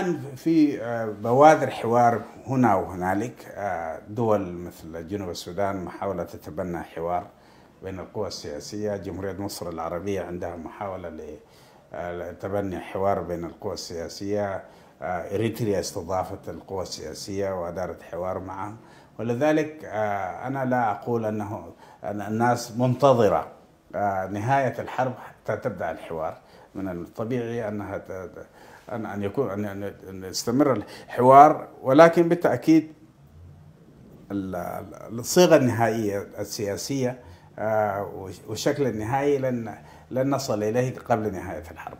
الآن في آه، بوادر حوار هنا وهنالك آه، دول مثل جنوب السودان محاولة تتبنى حوار بين القوى السياسية جمهورية مصر العربية عندها محاولة آه، لتبني حوار بين القوى السياسية إريتريا استضافت القوى السياسية وأدارت حوار معهم ولذلك أنا لا أقول أنه الناس منتظرة آه، نهاية الحرب حتى تبدأ الحوار من الطبيعي أنها أن أن يكون أن يستمر الحوار ولكن بالتأكيد الصيغة النهائية السياسية آه، وشكل النهائي لن لن نصل إليه قبل نهاية الحرب